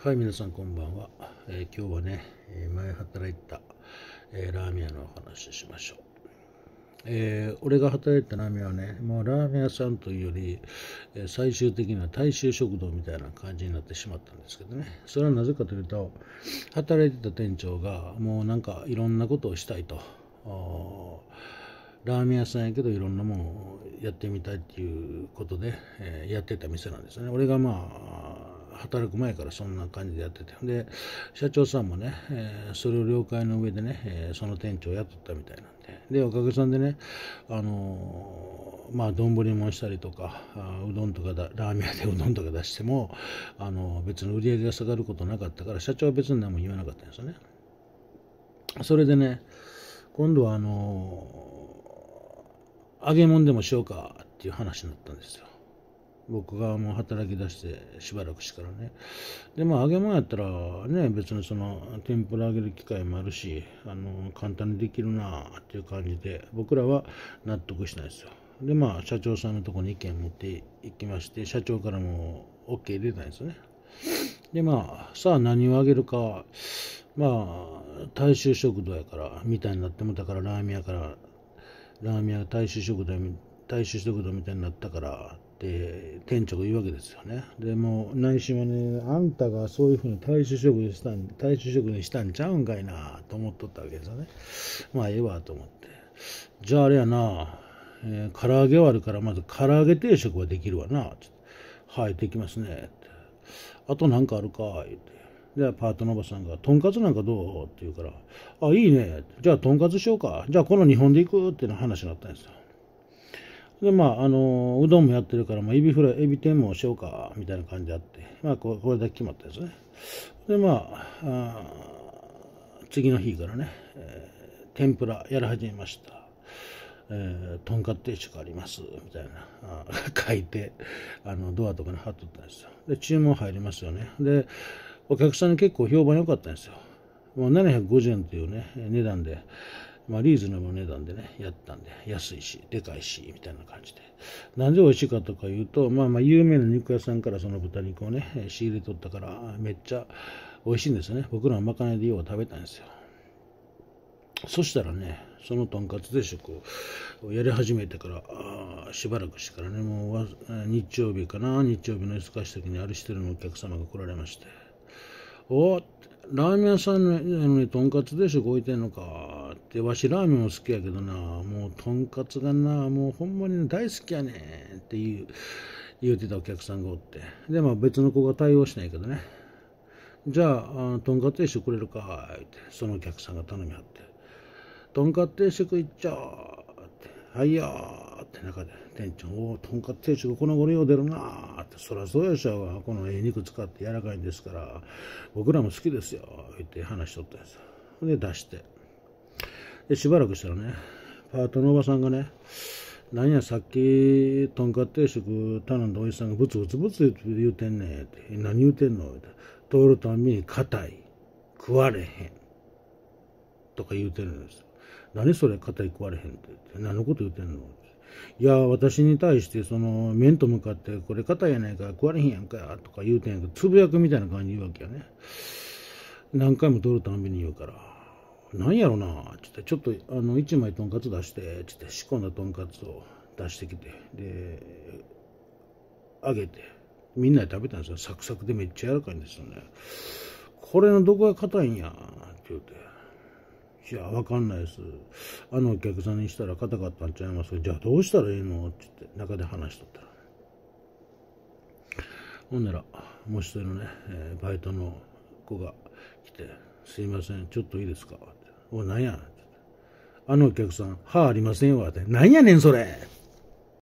はい、皆さんこんばんは。えー、今日はね、えー、前働いた、えー、ラーメン屋のお話しましょう。え俺が働いたラーメン屋はね、もうラーメン屋さんというより、え最終的には大衆食堂みたいな感じになってしまったんですけどね。それはなぜかというと、働いてた店長が、もうなんかいろんなことをしたいと。ラーメン屋さんやけどいろんなもんやってみたいっていうことで、えやってた店なんですね。俺がまあ働く前からそんな感じでやっててで社長さんもね、えー、それを了解の上でね、えー、その店長を雇ったみたいなんででおかげさんでねあのー、まあ丼もしたりとかあうどんとかだラーメン屋でうどんとか出してもあの別に売り上げが下がることなかったから社長は別に何も言わなかったんですよねそれでね今度はあの揚げ物でもしようかっていう話になったんですよ僕がもう働き出してしばらくしからねでまあ揚げ物やったらね別にその天ぷら揚げる機会もあるしあの簡単にできるなっていう感じで僕らは納得しないですよでまあ社長さんのとこに意見を持っていきまして社長からも OK 出たんですよねでまあさあ何をあげるかまあ大衆食堂やからみたいになってもだからラーメン屋からラーメン屋大衆食堂大衆食堂みたいになったからって店長が言うわけですよねでも内心はねあんたがそういうふうに大衆職にしたん大職にしたんちゃうんかいなと思っとったわけですよねまあええわと思ってじゃああれやな、えー、唐揚げはあるからまず唐揚げ定食はできるわなはいできますねってあと何かあるか言ってで、パートのおばさんが、とんかつなんかどうって言うから、あ、いいね。じゃあ、とんかつしようか。じゃあ、この日本で行くっていう話になったんですよ。で、まあ、あの、うどんもやってるから、まあ、エビフライ、エビ天もしようか、みたいな感じであって、まあ、これだけ決まったですね。で、まあ、あ次の日からね、えー、天ぷらやり始めました。えー、とんかつ定食あります、みたいな、書いて、あの、ドアとかに貼っとったんですよ。で、注文入りますよね。で、お客さんに結構評判良かったんですよ。もう750円というね、値段で、まあ、リーズナブル値段でね、やったんで、安いし、でかいし、みたいな感じで。なんで美味しいかとか言うと、まあまあ、有名な肉屋さんからその豚肉をね、仕入れとったから、めっちゃ美味しいんですよね。僕らはまかないでよう食べたんですよ。そしたらね、そのとんかつ定食をやり始めてから、あしばらくしてからね、もう日曜日かな、日曜日の忙しい時にあれしてるのお客様が来られまして、おっラーメン屋さんにとんかつでしょ動いてんのかってわしラーメンも好きやけどなもうとんかつがなもうほんまに大好きやねんって言う言うてたお客さんがおってでまあ別の子が対応しないけどねじゃああとんかつ定食くれるかってそのお客さんが頼みはってとんかつ定食いっちゃうってはいよって中で店長おおとんかつ定食このごろよう出るなってそりゃそうやしうこのええ肉使って柔らかいんですから僕らも好きですよって話しとったんですで出してでしばらくしたらねパートのおばさんがねなんやさっきとんかつ定食頼んだおじさんがブツブツブツ言うてんねんって何言うてんのって通るたんびに硬い食われへんとか言うてるんです何それ硬い食われへんってって何のこと言うてんのっていや、私に対して、その、面と向かって、これ硬いやないか、食われへんやんか、とか言うてんやけど、つぶやくみたいな感じ言うわけやね。何回も取るたんびに言うから、なんやろな、つって、ちょっと、あの、1枚とんかつ出して、つって、仕込んだとんかつを出してきて、で、揚げて、みんなで食べたんですよ。サクサクでめっちゃ柔らかいんですよね。これのどこが硬いんや、って言うて。いや、わかんないです。あのお客さんにしたら硬かったんちゃいますじゃあどうしたらいいのって言って、中で話しとったら。ほんなら、もう一人のね、えー、バイトの子が来て、すいません、ちょっといいですかって。お、なんやあのお客さん、歯ありませんわって。なんやねん、それ